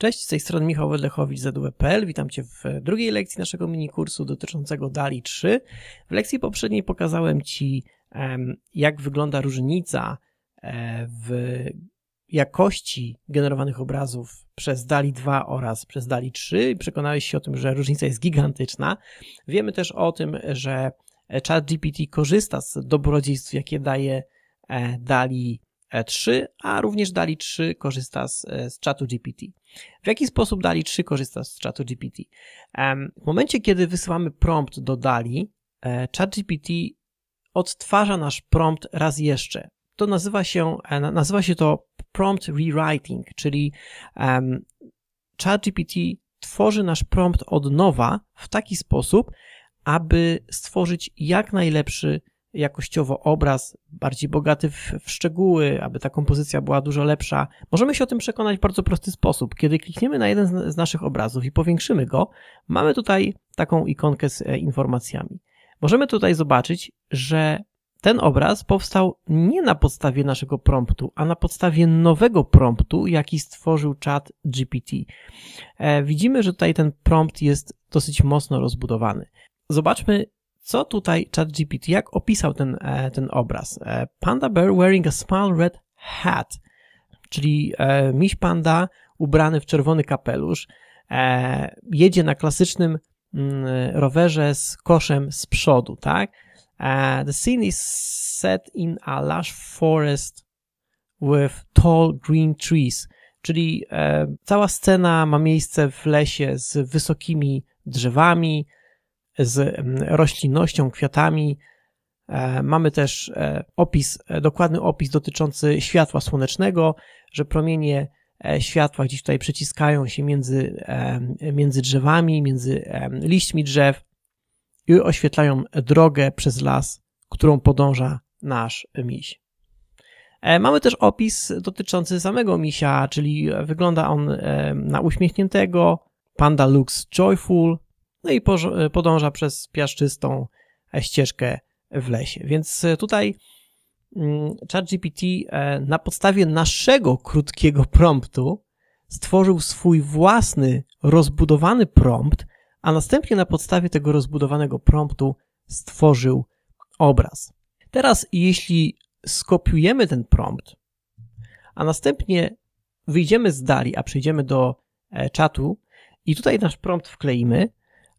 Cześć, z tej strony Michał Wedlechowicz z EduE.pl. Witam Cię w e, drugiej lekcji naszego minikursu dotyczącego DALI 3. W lekcji poprzedniej pokazałem Ci, jak wygląda różnica e, w jakości generowanych obrazów przez DALI 2 oraz przez DALI 3. Przekonałeś się o tym, że różnica jest gigantyczna. Wiemy też o tym, że e, ChatGPT korzysta z dobrodziejstw, jakie daje DALI 3, e a również DALI 3 korzysta z, e, z czatu GPT. W jaki sposób DALI 3 korzysta z czatu GPT? W momencie, kiedy wysyłamy prompt do DALI, e, czat GPT odtwarza nasz prompt raz jeszcze. To nazywa się, nazywa się to prompt rewriting, czyli um, chat GPT tworzy nasz prompt od nowa w taki sposób, aby stworzyć jak najlepszy jakościowo obraz, bardziej bogaty w, szczegóły, aby ta kompozycja była dużo lepsza. Możemy się o tym przekonać w bardzo prosty sposób. Kiedy klikniemy na jeden z, z naszych obrazów i powiększymy go, mamy tutaj taką ikonkę z e, informacjami. Możemy tutaj zobaczyć, że ten obraz powstał nie na podstawie naszego promptu, a na podstawie nowego promptu, jaki stworzył czat GPT. E, widzimy, że tutaj ten prompt jest dosyć mocno rozbudowany. Zobaczmy, co tutaj ChatGPT, jak opisał ten, e, ten obraz? E, panda bear wearing a small red hat, czyli e, miś panda ubrany w czerwony kapelusz, jedzie na klasycznym mm, rowerze z koszem z przodu, tak? The scene is set in a lush forest with tall green trees, czyli cała scena ma miejsce w lesie z wysokimi drzewami, z mm, roślinnością, kwiatami. E, mamy też e, opis, e, dokładny opis dotyczący światła słonecznego, że promienie światła gdzieś tutaj przeciskają się między, między drzewami, między liśćmi drzew i oświetlają drogę przez las, którą podąża nasz miś. Mamy też opis dotyczący samego misia, czyli wygląda on na uśmiechniętego. Panda looks joyful, no i podąża przez piaszczystą ścieżkę w lesie. Więc e, tutaj mm, ChatGPT e, na podstawie naszego krótkiego promptu stworzył swój własny rozbudowany prompt, a następnie na podstawie tego rozbudowanego promptu stworzył obraz. Teraz, jeśli skopiujemy ten prompt, a następnie wyjdziemy z dali, a przejdziemy do e, czatu i tutaj nasz prompt wkleimy,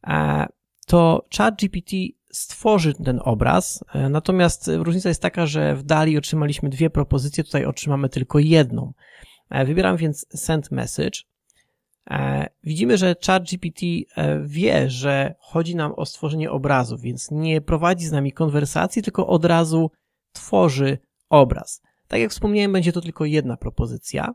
E, to ChatGPT stworzy ten obraz, e, natomiast różnica jest taka, że w Dali otrzymaliśmy dwie propozycje, tutaj otrzymamy tylko jedną. E, wybieram więc Send Message. Widzimy, że ChatGPT wie, że chodzi nam o stworzenie obrazu, więc nie prowadzi z nami konwersacji, tylko od razu tworzy obraz. Tak jak wspomniałem, będzie to tylko jedna propozycja.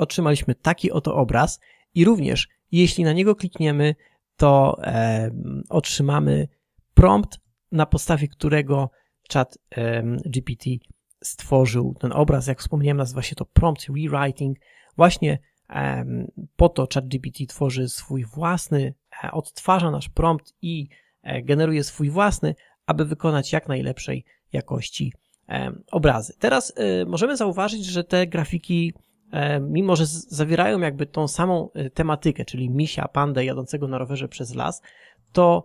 otrzymaliśmy taki oto obraz i również jeśli na niego klikniemy, to e, otrzymamy prompt, na podstawie którego chat e, GPT stworzył ten obraz. Jak wspomniałem, nazywa się to prompt rewriting. Właśnie e, po to chat GPT tworzy swój własny, e, odtwarza nasz prompt i e, generuje swój własny, aby wykonać jak najlepszej jakości e, obrazy. Teraz możemy zauważyć, że te grafiki E, mimo że zawierają jakby tą samą e, tematykę, czyli misia, pandę jadącego na rowerze przez las, to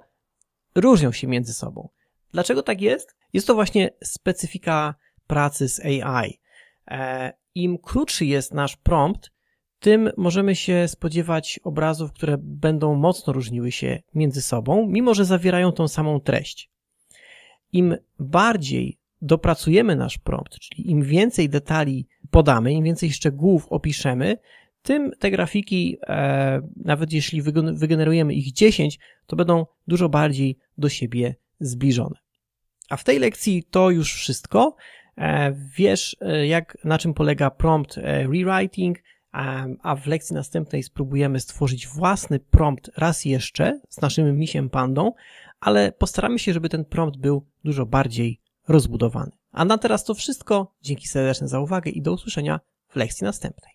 różnią się między sobą. Dlaczego tak jest? Jest to właśnie specyfika pracy z AI. E, Im krótszy jest nasz prompt, tym możemy się spodziewać obrazów, które będą mocno różniły się między sobą, mimo że zawierają tą samą treść. Im bardziej dopracujemy nasz prompt, czyli im więcej detali podamy, im więcej szczegółów opiszemy, tym te grafiki, e, nawet jeśli wygenerujemy ich 10, to będą dużo bardziej do siebie zbliżone. A w tej lekcji to już wszystko. E, wiesz, e, jak, na czym polega prompt rewriting, a w lekcji następnej spróbujemy stworzyć własny prompt raz jeszcze z naszym misiem pandą, ale postaramy się, żeby ten prompt był dużo bardziej rozbudowany. A na teraz to wszystko. Dzięki serdeczne za uwagę i do usłyszenia w lekcji następnej.